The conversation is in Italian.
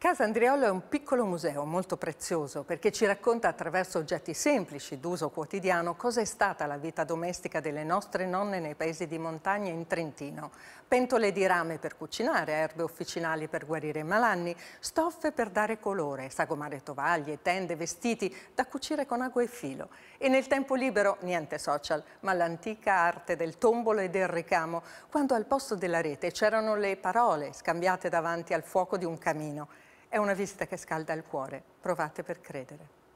Casa Andriolo è un piccolo museo molto prezioso perché ci racconta attraverso oggetti semplici d'uso quotidiano cosa è stata la vita domestica delle nostre nonne nei paesi di montagna in Trentino. Pentole di rame per cucinare, erbe officinali per guarire i malanni, stoffe per dare colore, sagomare tovaglie, tende, vestiti da cucire con acqua e filo. E nel tempo libero niente social, ma l'antica arte del tombolo e del ricamo, quando al posto della rete c'erano le parole scambiate davanti al fuoco di un camino. È una vista che scalda il cuore, provate per credere.